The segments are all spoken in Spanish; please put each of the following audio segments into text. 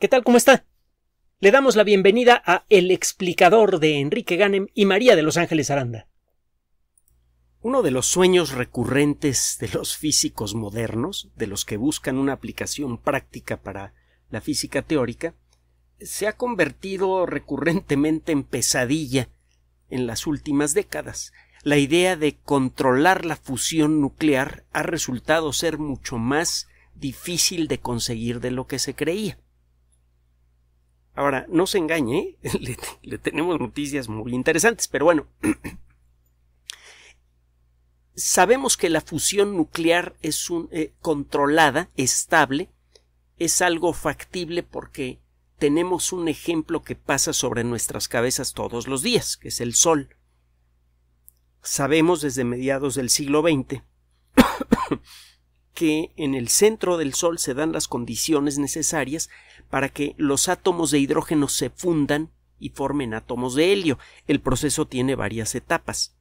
¿Qué tal? ¿Cómo está? Le damos la bienvenida a El explicador de Enrique Ganem y María de Los Ángeles Aranda. Uno de los sueños recurrentes de los físicos modernos, de los que buscan una aplicación práctica para la física teórica, se ha convertido recurrentemente en pesadilla en las últimas décadas. La idea de controlar la fusión nuclear ha resultado ser mucho más difícil de conseguir de lo que se creía. Ahora, no se engañe, le, tenemos noticias muy interesantes, pero bueno. Sabemos que la fusión nuclear es eh, controlada, estable, es algo factible porque tenemos un ejemplo que pasa sobre nuestras cabezas todos los días, que es el Sol. Sabemos desde mediados del siglo XX que en el centro del Sol se dan las condiciones necesarias para que los átomos de hidrógeno se fundan y formen átomos de helio. El proceso tiene varias etapas.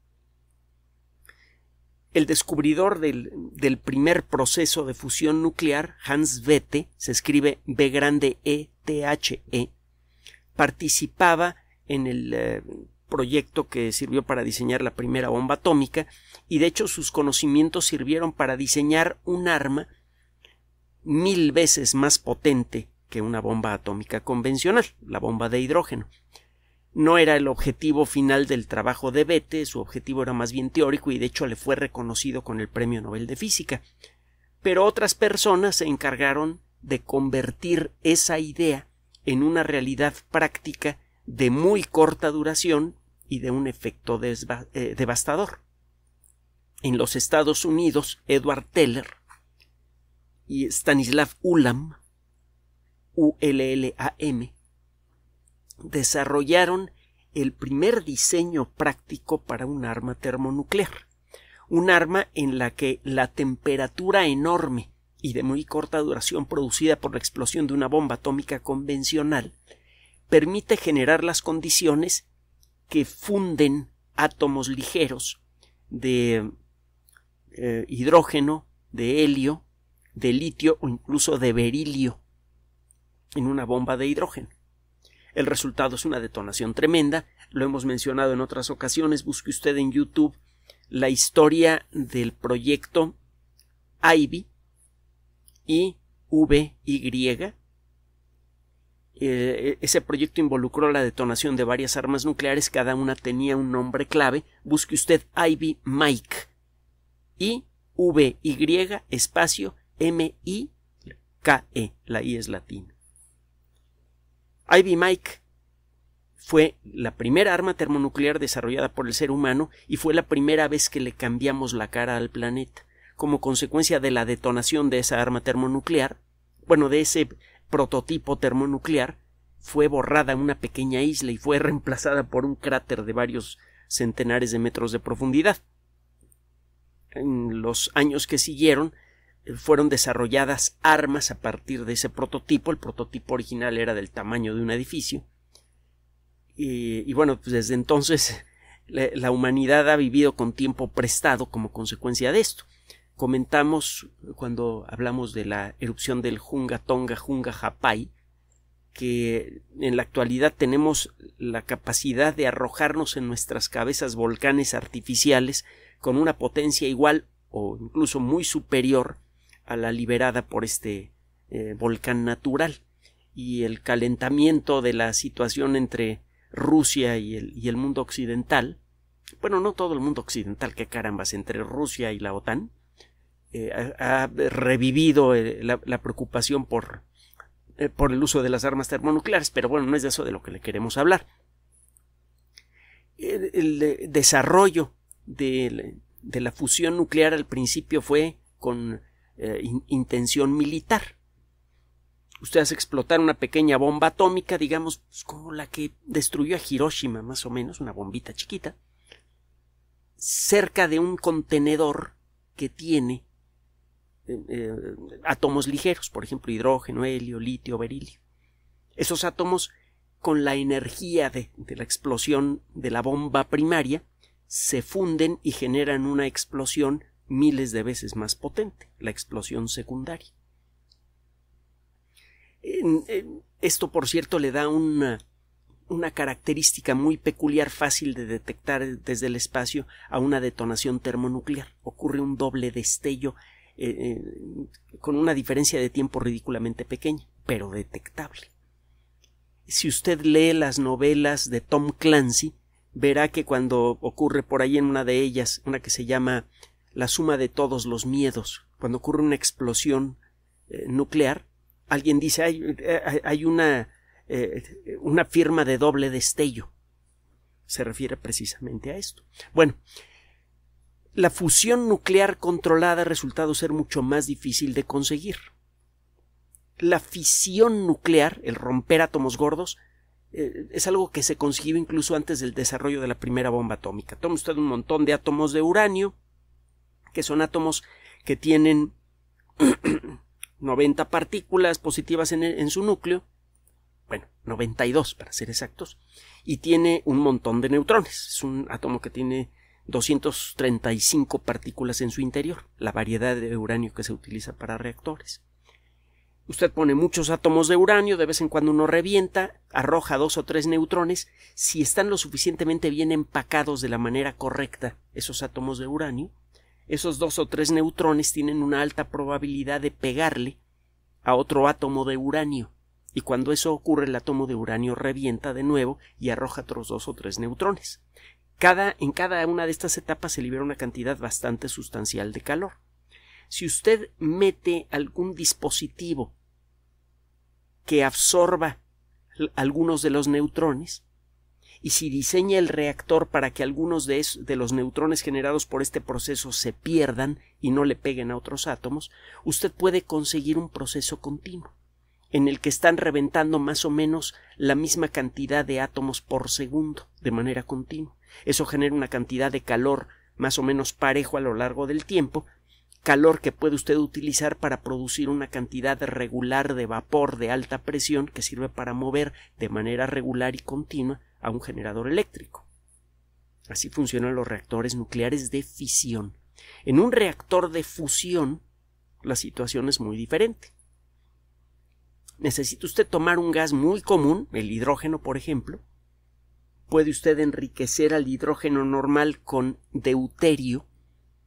El descubridor del, primer proceso de fusión nuclear, Hans Bethe, se escribe B grande E T H E, participaba en el eh, proyecto que sirvió para diseñar la primera bomba atómica y de hecho sus conocimientos sirvieron para diseñar un arma mil veces más potente que una bomba atómica convencional, la bomba de hidrógeno. No era el objetivo final del trabajo de Bethe, su objetivo era más bien teórico y de hecho le fue reconocido con el Premio Nobel de Física. Pero otras personas se encargaron de convertir esa idea en una realidad práctica de muy corta duración y de un efecto eh, devastador. En los Estados Unidos, Edward Teller y Stanislav Ulam, ULLAM, desarrollaron el primer diseño práctico para un arma termonuclear, un arma en la que la temperatura enorme y de muy corta duración producida por la explosión de una bomba atómica convencional permite generar las condiciones que funden átomos ligeros de eh, hidrógeno, de helio, de litio o incluso de berilio en una bomba de hidrógeno. El resultado es una detonación tremenda, lo hemos mencionado en otras ocasiones, busque usted en YouTube la historia del proyecto IVY, y V-Y, eh, ese proyecto involucró la detonación de varias armas nucleares, cada una tenía un nombre clave. Busque usted Ivy Mike. I V Y espacio M I K E. La I es latina. Ivy Mike fue la primera arma termonuclear desarrollada por el ser humano y fue la primera vez que le cambiamos la cara al planeta. Como consecuencia de la detonación de esa arma termonuclear, bueno, de ese prototipo termonuclear fue borrada en una pequeña isla y fue reemplazada por un cráter de varios centenares de metros de profundidad. En los años que siguieron eh, fueron desarrolladas armas a partir de ese prototipo. El prototipo original era del tamaño de un edificio. Y, bueno, pues desde entonces la humanidad ha vivido con tiempo prestado como consecuencia de esto comentamos cuando hablamos de la erupción del Junga Tonga Junga Japai que en la actualidad tenemos la capacidad de arrojarnos en nuestras cabezas volcanes artificiales con una potencia igual o incluso muy superior a la liberada por este eh, volcán natural y el calentamiento de la situación entre Rusia y el, y el mundo occidental bueno no todo el mundo occidental que carambas entre Rusia y la OTAN eh, ha, revivido eh, la, preocupación por, eh, por el uso de las armas termonucleares, pero bueno, no es de eso de lo que le queremos hablar. El, desarrollo de, la fusión nuclear al principio fue con intención militar. Ustedes explotaron una pequeña bomba atómica, digamos, pues, como la que destruyó a Hiroshima, más o menos, una bombita chiquita, cerca de un contenedor que tiene eh, eh, átomos ligeros, por ejemplo, hidrógeno, helio, litio, berilio. Esos átomos, con la energía de, de la explosión de la bomba primaria, se funden y generan una explosión miles de veces más potente, la explosión secundaria. Esto, por cierto, le da una, una, característica muy peculiar, fácil de detectar desde el espacio, a una detonación termonuclear. Ocurre un doble destello eh, eh, con una diferencia de tiempo ridículamente pequeña, pero detectable. Si usted lee las novelas de Tom Clancy, verá que cuando ocurre por ahí en una de ellas, una que se llama La suma de todos los miedos, cuando ocurre una explosión eh, nuclear, alguien dice hay, hay una, una firma de doble destello. Se refiere precisamente a esto. Bueno, la fusión nuclear controlada ha resultado ser mucho más difícil de conseguir. La fisión nuclear, el romper átomos gordos, eh, es algo que se consiguió incluso antes del desarrollo de la primera bomba atómica. Toma usted un montón de átomos de uranio, que son átomos que tienen 90 partículas positivas en, en su núcleo, bueno, 92 para ser exactos, y tiene un montón de neutrones. Es un átomo que tiene 235 partículas en su interior, la variedad de uranio que se utiliza para reactores. Usted pone muchos átomos de uranio, de vez en cuando uno revienta, arroja dos o tres neutrones. Si están lo suficientemente bien empacados de la manera correcta esos átomos de uranio, esos dos o tres neutrones tienen una alta probabilidad de pegarle a otro átomo de uranio. Y cuando eso ocurre, el átomo de uranio revienta de nuevo y arroja otros dos o tres neutrones en cada una de estas etapas se libera una cantidad bastante sustancial de calor. Si usted mete algún dispositivo que absorba algunos de los neutrones, y si diseña el reactor para que algunos de, los neutrones generados por este proceso se pierdan y no le peguen a otros átomos, usted puede conseguir un proceso continuo, en el que están reventando más o menos la misma cantidad de átomos por segundo de manera continua. Eso genera una cantidad de calor más o menos parejo a lo largo del tiempo, calor que puede usted utilizar para producir una cantidad regular de vapor de alta presión que sirve para mover de manera regular y continua a un generador eléctrico. Así funcionan los reactores nucleares de fisión. En un reactor de fusión, la situación es muy diferente. Necesita usted tomar un gas muy común, el hidrógeno por ejemplo, puede usted enriquecer al hidrógeno normal con deuterio,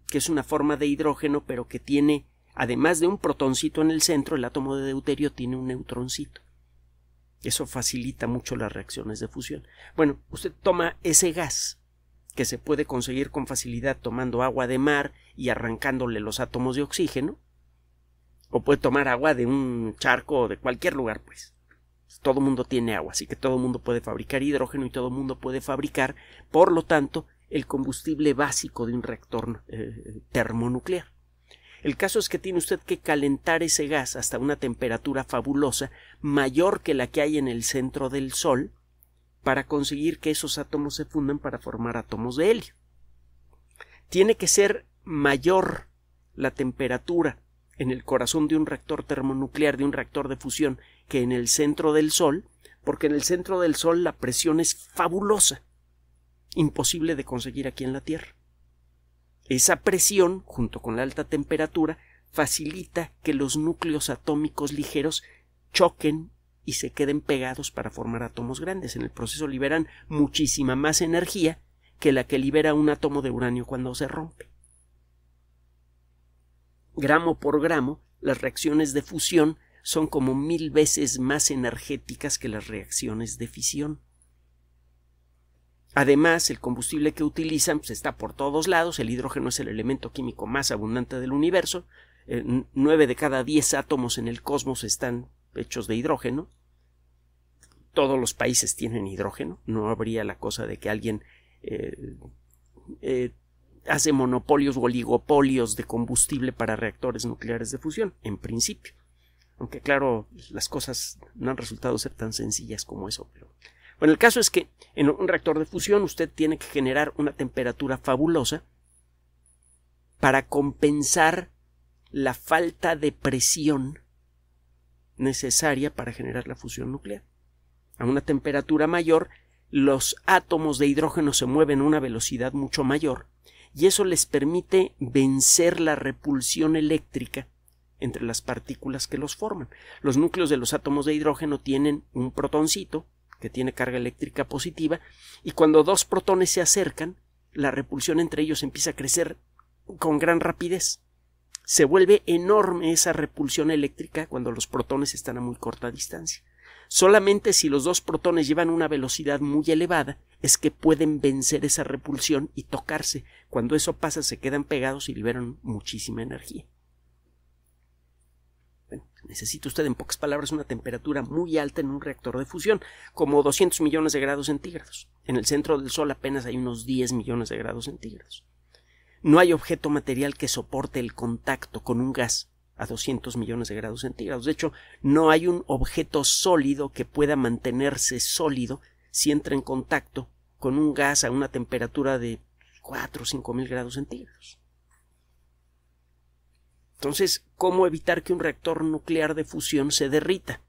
que es una forma de hidrógeno, pero que tiene, además de un protoncito en el centro, el átomo de deuterio tiene un neutroncito. Eso facilita mucho las reacciones de fusión. Bueno, usted toma ese gas, que se puede conseguir con facilidad tomando agua de mar y arrancándole los átomos de oxígeno, o puede tomar agua de un charco o de cualquier lugar, pues todo mundo tiene agua, así que todo mundo puede fabricar hidrógeno y todo mundo puede fabricar, por lo tanto, el combustible básico de un reactor eh, termonuclear. El caso es que tiene usted que calentar ese gas hasta una temperatura fabulosa, mayor que la que hay en el centro del Sol, para conseguir que esos átomos se fundan para formar átomos de helio. Tiene que ser mayor la temperatura en el corazón de un reactor termonuclear, de un reactor de fusión, que en el centro del Sol, porque en el centro del Sol la presión es fabulosa, imposible de conseguir aquí en la Tierra. Esa presión, junto con la alta temperatura, facilita que los núcleos atómicos ligeros choquen y se queden pegados para formar átomos grandes. En el proceso liberan muchísima más energía que la que libera un átomo de uranio cuando se rompe gramo por gramo, las reacciones de fusión son como mil veces más energéticas que las reacciones de fisión. Además, el combustible que utilizan pues, está por todos lados, el hidrógeno es el elemento químico más abundante del universo, nueve de cada diez átomos en el cosmos están hechos de hidrógeno, todos los países tienen hidrógeno, no habría la cosa de que alguien eh, eh, hace monopolios o oligopolios de combustible para reactores nucleares de fusión, en principio. Aunque claro, las cosas no han resultado ser tan sencillas como eso, pero bueno, el caso es que en un reactor de fusión usted tiene que generar una temperatura fabulosa para compensar la falta de presión necesaria para generar la fusión nuclear. A una temperatura mayor, los átomos de hidrógeno se mueven a una velocidad mucho mayor y eso les permite vencer la repulsión eléctrica entre las partículas que los forman. Los núcleos de los átomos de hidrógeno tienen un protoncito que tiene carga eléctrica positiva y cuando dos protones se acercan, la repulsión entre ellos empieza a crecer con gran rapidez. Se vuelve enorme esa repulsión eléctrica cuando los protones están a muy corta distancia. Solamente si los dos protones llevan una velocidad muy elevada es que pueden vencer esa repulsión y tocarse. Cuando eso pasa se quedan pegados y liberan muchísima energía. necesita usted en pocas palabras una temperatura muy alta en un reactor de fusión, como 200 millones de grados centígrados. En el centro del Sol apenas hay unos 10 millones de grados centígrados. No hay objeto material que soporte el contacto con un gas a 200 millones de grados centígrados. De hecho, no hay un objeto sólido que pueda mantenerse sólido si entra en contacto con un gas a una temperatura de 4 o 5 mil grados centígrados. Entonces, ¿cómo evitar que un reactor nuclear de fusión se derrita?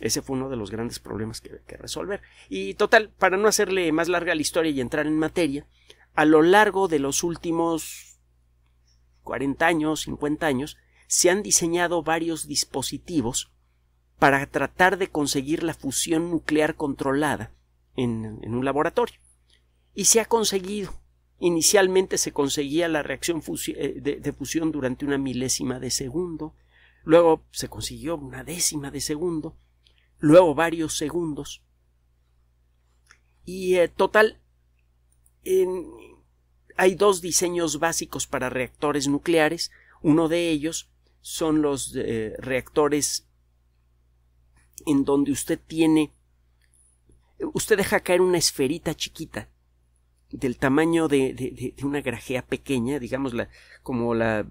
Ese fue uno de los grandes problemas que que resolver. Y total, para no hacerle más larga la historia y entrar en materia, a lo largo de los últimos 40 años, 50 años, se han diseñado varios dispositivos para tratar de conseguir la fusión nuclear controlada en, un laboratorio. Y se ha conseguido. Inicialmente se conseguía la reacción eh, de, fusión durante una milésima de segundo, luego se consiguió una décima de segundo, luego varios segundos. Y eh, total, hay dos diseños básicos para reactores nucleares, uno de ellos son los eh, reactores en donde usted tiene, usted deja caer una esferita chiquita del tamaño de, una grajea pequeña, digamos la, como la,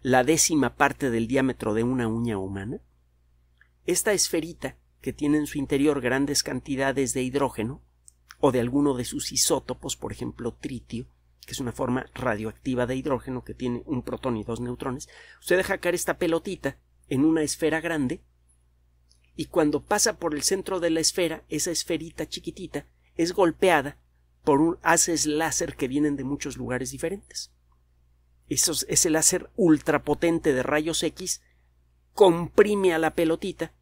la décima parte del diámetro de una uña humana. Esta esferita, que tiene en su interior grandes cantidades de hidrógeno, o de alguno de sus isótopos, por ejemplo, tritio, que es una forma radioactiva de hidrógeno que tiene un protón y dos neutrones, usted deja caer esta pelotita en una esfera grande y cuando pasa por el centro de la esfera, esa esferita chiquitita es golpeada por un haces láser que vienen de muchos lugares diferentes. es ese láser ultrapotente de rayos X comprime a la pelotita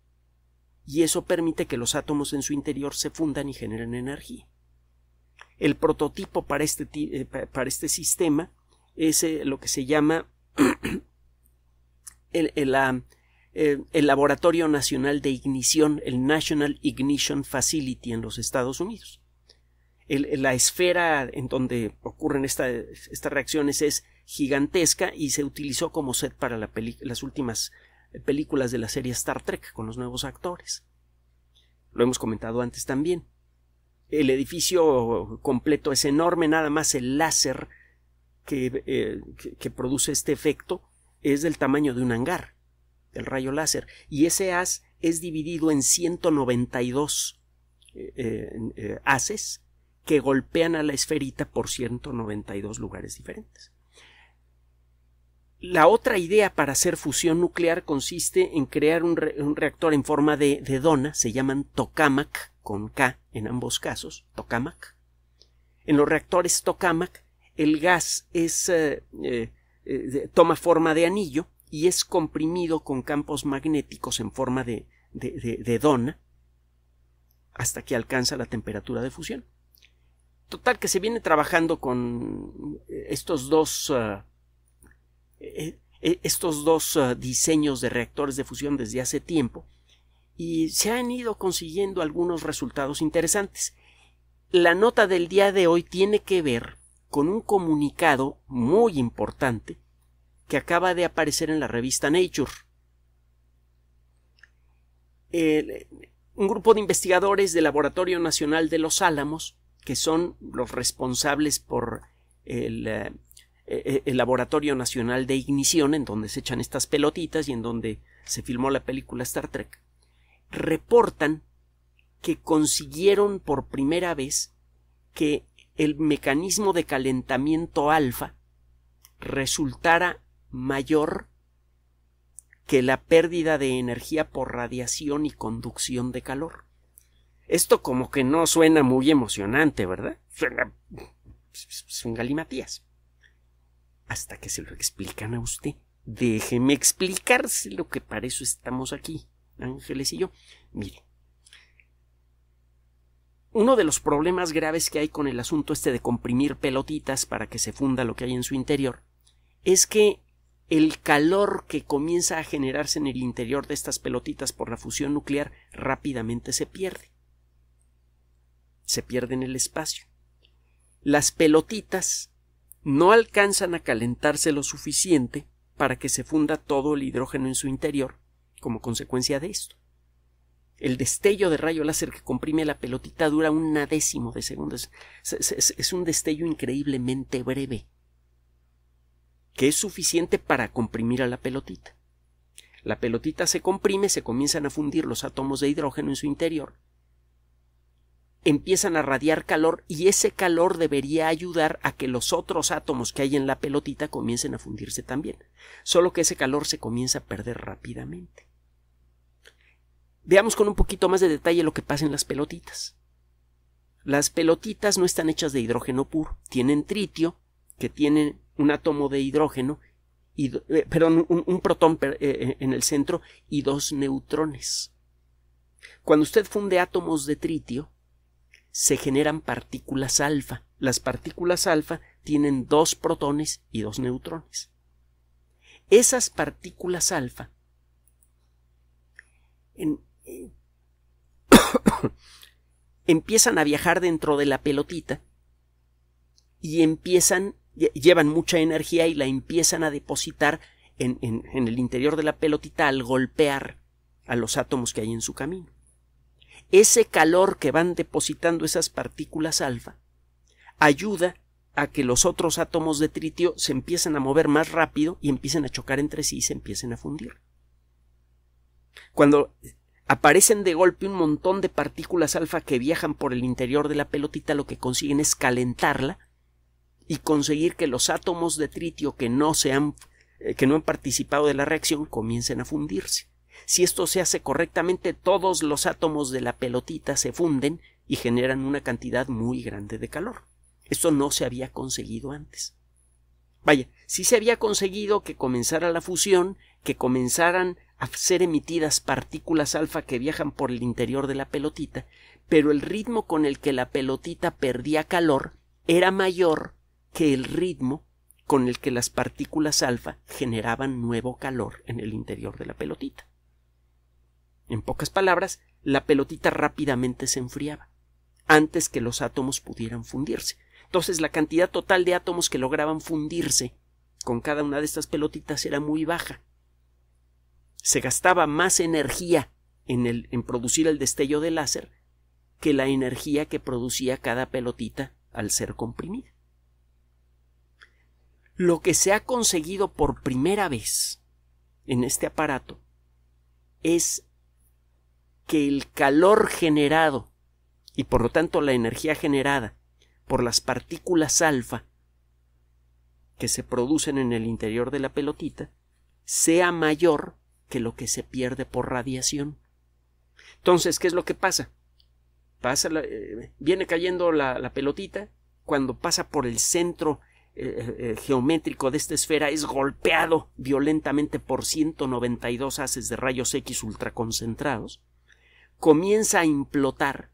y eso permite que los átomos en su interior se fundan y generen energía. El prototipo para este, eh, para este sistema es eh, lo que se llama ah, eh, el, Laboratorio Nacional de Ignición, el National Ignition Facility en los Estados Unidos. la esfera en donde ocurren estas reacciones es gigantesca y se utilizó como set para las últimas películas de la serie Star Trek con los nuevos actores. Lo hemos comentado antes también. El edificio completo es enorme, nada más el láser que, eh, produce este efecto es del tamaño de un hangar, el rayo láser, y ese haz es dividido en 192 eh, eh, haces que golpean a la esferita por 192 lugares diferentes. La otra idea para hacer fusión nuclear consiste en crear un, reactor en forma de, dona, se llaman tokamak, con K en ambos casos, tokamak. En los reactores tokamak, el gas es, eh, eh, eh, toma forma de anillo y es comprimido con campos magnéticos en forma de, dona hasta que alcanza la temperatura de fusión. Total que se viene trabajando con estos dos eh, eh, estos dos ah, diseños de reactores de fusión desde hace tiempo y se han ido consiguiendo algunos resultados interesantes. La nota del día de hoy tiene que ver con un comunicado muy importante que acaba de aparecer en la revista Nature. un grupo de investigadores del Laboratorio Nacional de los Álamos, que son los responsables por el, eh, eh, eh, el Laboratorio Nacional de Ignición, en donde se echan estas pelotitas y en donde se filmó la película Star Trek, reportan que consiguieron por primera vez que el mecanismo de calentamiento alfa resultara mayor que la pérdida de energía por radiación y conducción de calor. Esto como que no suena muy emocionante, ¿verdad? Suena... son pues, galimatías hasta que se lo explican a usted. Déjeme explicarse lo que para eso estamos aquí, Ángeles y yo. Mire, uno de los problemas graves que hay con el asunto este de comprimir pelotitas para que se funda lo que hay en su interior es que el calor que comienza a generarse en el interior de estas pelotitas por la fusión nuclear rápidamente se pierde. Se pierde en el espacio. Las pelotitas no alcanzan a calentarse lo suficiente para que se funda todo el hidrógeno en su interior como consecuencia de esto. El destello de rayo láser que comprime la pelotita dura un décimo de segundo. Es, es, un destello increíblemente breve, que es suficiente para comprimir a la pelotita. La pelotita se comprime, se comienzan a fundir los átomos de hidrógeno en su interior, empiezan a radiar calor y ese calor debería ayudar a que los otros átomos que hay en la pelotita comiencen a fundirse también, solo que ese calor se comienza a perder rápidamente. Veamos con un poquito más de detalle lo que pasa en las pelotitas. Las pelotitas no están hechas de hidrógeno puro, tienen tritio, que tiene un átomo de hidrógeno, y, eh, perdón, un protón eh, eh, en el centro y dos neutrones. Cuando usted funde átomos de tritio, se generan partículas alfa. Las partículas alfa tienen dos protones y dos neutrones. Esas partículas alfa eh, empiezan a viajar dentro de la pelotita y empiezan, llevan mucha energía y la empiezan a depositar en el interior de la pelotita al golpear a los átomos que hay en su camino ese calor que van depositando esas partículas alfa ayuda a que los otros átomos de tritio se empiecen a mover más rápido y empiecen a chocar entre sí y se empiecen a fundir. Cuando aparecen de golpe un montón de partículas alfa que viajan por el interior de la pelotita, lo que consiguen es calentarla y conseguir que los átomos de tritio que no, eh, que no han participado de la reacción comiencen a fundirse. Si esto se hace correctamente, todos los átomos de la pelotita se funden y generan una cantidad muy grande de calor. Esto no se había conseguido antes. Vaya, sí se había conseguido que comenzara la fusión, que comenzaran a ser emitidas partículas alfa que viajan por el interior de la pelotita, pero el ritmo con el que la pelotita perdía calor era mayor que el ritmo con el que las partículas alfa generaban nuevo calor en el interior de la pelotita. En pocas palabras, la pelotita rápidamente se enfriaba, antes que los átomos pudieran fundirse. Entonces la cantidad total de átomos que lograban fundirse con cada una de estas pelotitas era muy baja. Se gastaba más energía en, producir el destello de láser que la energía que producía cada pelotita al ser comprimida. Lo que se ha conseguido por primera vez en este aparato es que el calor generado y por lo tanto la energía generada por las partículas alfa que se producen en el interior de la pelotita sea mayor que lo que se pierde por radiación. Entonces, ¿qué es lo que pasa? pasa eh, viene cayendo la, pelotita, cuando pasa por el centro eh, eh, geométrico de esta esfera es golpeado violentamente por 192 haces de rayos X ultraconcentrados, comienza a implotar.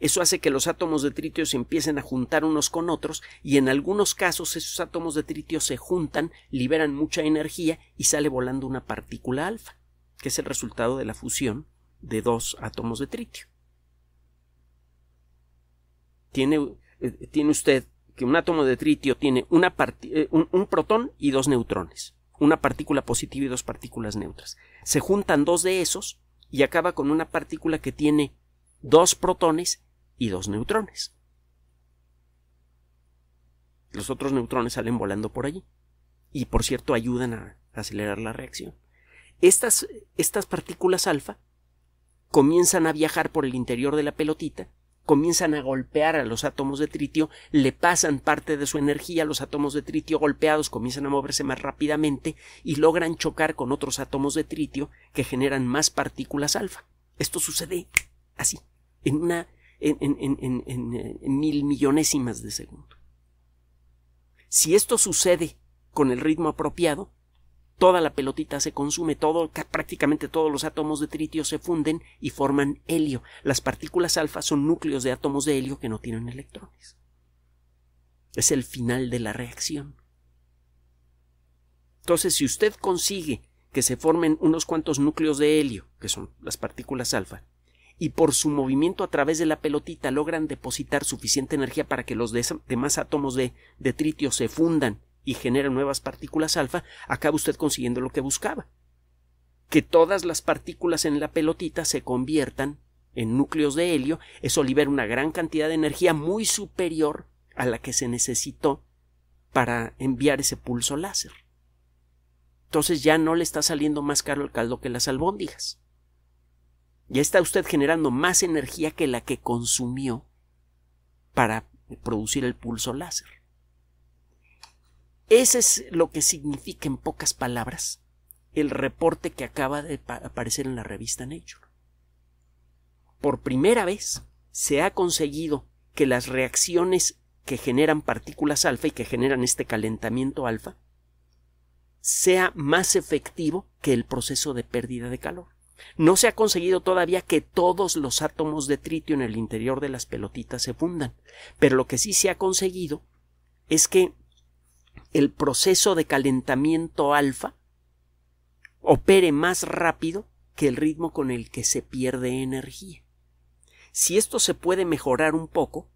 Eso hace que los átomos de tritio se empiecen a juntar unos con otros y en algunos casos esos átomos de tritio se juntan, liberan mucha energía y sale volando una partícula alfa, que es el resultado de la fusión de dos átomos de tritio. Tiene, eh, tiene usted que un átomo de tritio tiene eh, un protón y dos neutrones, una partícula positiva y dos partículas neutras. Se juntan dos de esos y acaba con una partícula que tiene dos protones y dos neutrones. Los otros neutrones salen volando por allí y por cierto ayudan a acelerar la reacción. Estas, partículas alfa comienzan a viajar por el interior de la pelotita comienzan a golpear a los átomos de tritio, le pasan parte de su energía, a los átomos de tritio golpeados comienzan a moverse más rápidamente y logran chocar con otros átomos de tritio que generan más partículas alfa. Esto sucede así, en una en, en mil millonésimas de segundo. Si esto sucede con el ritmo apropiado, toda la pelotita se consume, todo, prácticamente todos los átomos de tritio se funden y forman helio. Las partículas alfa son núcleos de átomos de helio que no tienen electrones. Es el final de la reacción. Entonces, si usted consigue que se formen unos cuantos núcleos de helio, que son las partículas alfa, y por su movimiento a través de la pelotita logran depositar suficiente energía para que los demás átomos de tritio se fundan y genera nuevas partículas alfa, acaba usted consiguiendo lo que buscaba. Que todas las partículas en la pelotita se conviertan en núcleos de helio, eso libera una gran cantidad de energía muy superior a la que se necesitó para enviar ese pulso láser. Entonces ya no le está saliendo más caro el caldo que las albóndigas. Ya está usted generando más energía que la que consumió para producir el pulso láser. Ese es lo que significa en pocas palabras el reporte que acaba de aparecer en la revista Nature. Por primera vez se ha conseguido que las reacciones que generan partículas alfa y que generan este calentamiento alfa sea más efectivo que el proceso de pérdida de calor. No se ha conseguido todavía que todos los átomos de tritio en el interior de las pelotitas se fundan, pero lo que sí se ha conseguido es que el proceso de calentamiento alfa opere más rápido que el ritmo con el que se pierde energía. Si esto se puede mejorar un poco,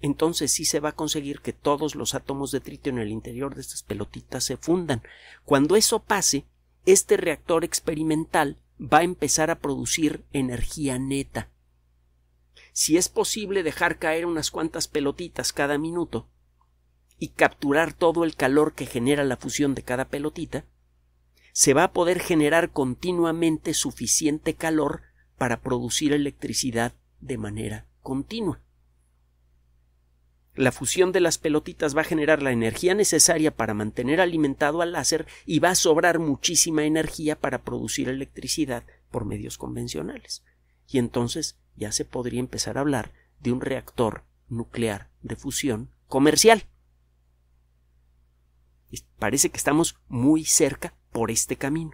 entonces sí se va a conseguir que todos los átomos de tritio en el interior de estas pelotitas se fundan. Cuando eso pase, este reactor experimental va a empezar a producir energía neta. Si es posible dejar caer unas cuantas pelotitas cada minuto, y capturar todo el calor que genera la fusión de cada pelotita, se va a poder generar continuamente suficiente calor para producir electricidad de manera continua. La fusión de las pelotitas va a generar la energía necesaria para mantener alimentado al láser y va a sobrar muchísima energía para producir electricidad por medios convencionales. Y entonces ya se podría empezar a hablar de un reactor nuclear de fusión comercial. Parece que estamos muy cerca por este camino.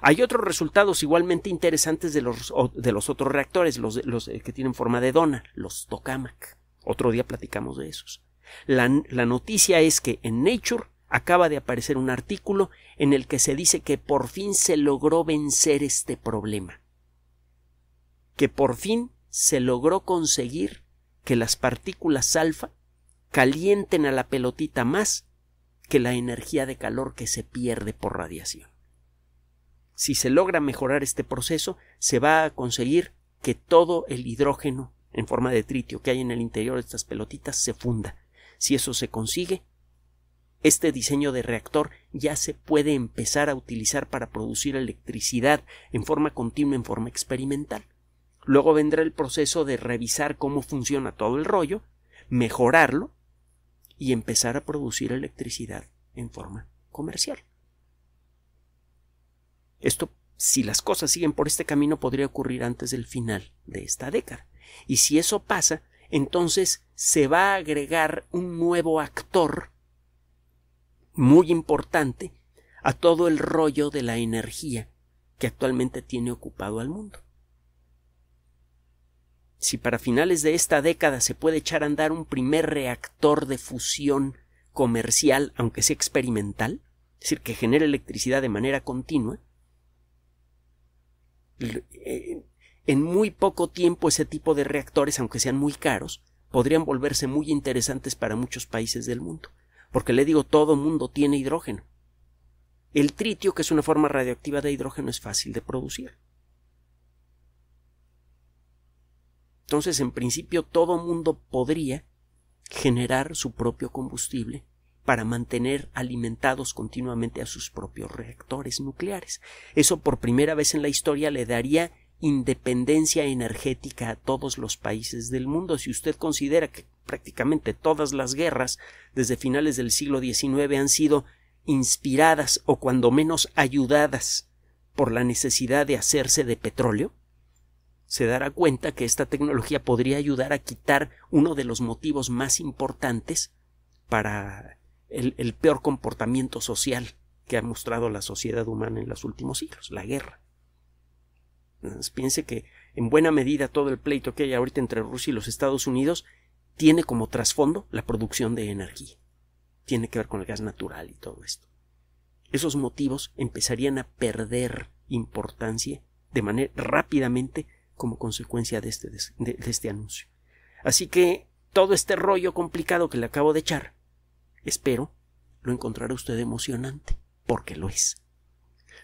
Hay otros resultados igualmente interesantes de los, de los otros reactores, los, eh, que tienen forma de dona, los tokamak. Otro día platicamos de esos. la noticia es que en Nature acaba de aparecer un artículo en el que se dice que por fin se logró vencer este problema. Que por fin se logró conseguir que las partículas alfa calienten a la pelotita más que la energía de calor que se pierde por radiación. Si se logra mejorar este proceso, se va a conseguir que todo el hidrógeno en forma de tritio que hay en el interior de estas pelotitas se funda. Si eso se consigue, este diseño de reactor ya se puede empezar a utilizar para producir electricidad en forma continua, en forma experimental. Luego vendrá el proceso de revisar cómo funciona todo el rollo, mejorarlo y empezar a producir electricidad en forma comercial. Esto, si las cosas siguen por este camino, podría ocurrir antes del final de esta década. Y si eso pasa, entonces se va a agregar un nuevo actor muy importante a todo el rollo de la energía que actualmente tiene ocupado al mundo si para finales de esta década se puede echar a andar un primer reactor de fusión comercial, aunque sea experimental, es decir, que genere electricidad de manera continua, eh, en muy poco tiempo ese tipo de reactores, aunque sean muy caros, podrían volverse muy interesantes para muchos países del mundo, porque le digo, todo mundo tiene hidrógeno. El tritio, que es una forma radioactiva de hidrógeno, es fácil de producir. Entonces, en principio, todo mundo podría generar su propio combustible para mantener alimentados continuamente a sus propios reactores nucleares. Eso por primera vez en la historia le daría independencia energética a todos los países del mundo. Si usted considera que prácticamente todas las guerras desde finales del siglo XIX han sido inspiradas o cuando menos ayudadas por la necesidad de hacerse de petróleo, se dará cuenta que esta tecnología podría ayudar a quitar uno de los motivos más importantes para el, peor comportamiento social que ha mostrado la sociedad humana en los últimos siglos, la guerra. piense que en buena medida todo el pleito que hay ahorita entre Rusia y los Estados Unidos tiene como trasfondo la producción de energía. Tiene que ver con el gas natural y todo esto. Esos motivos empezarían a perder importancia de manera rápidamente como consecuencia este de este, anuncio. Así que todo este rollo complicado que le acabo de echar, espero lo encontrará usted emocionante, porque lo es.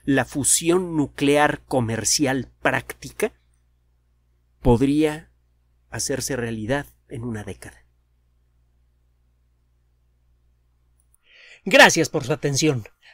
La fusión nuclear comercial práctica podría hacerse realidad en una década. Gracias por su atención.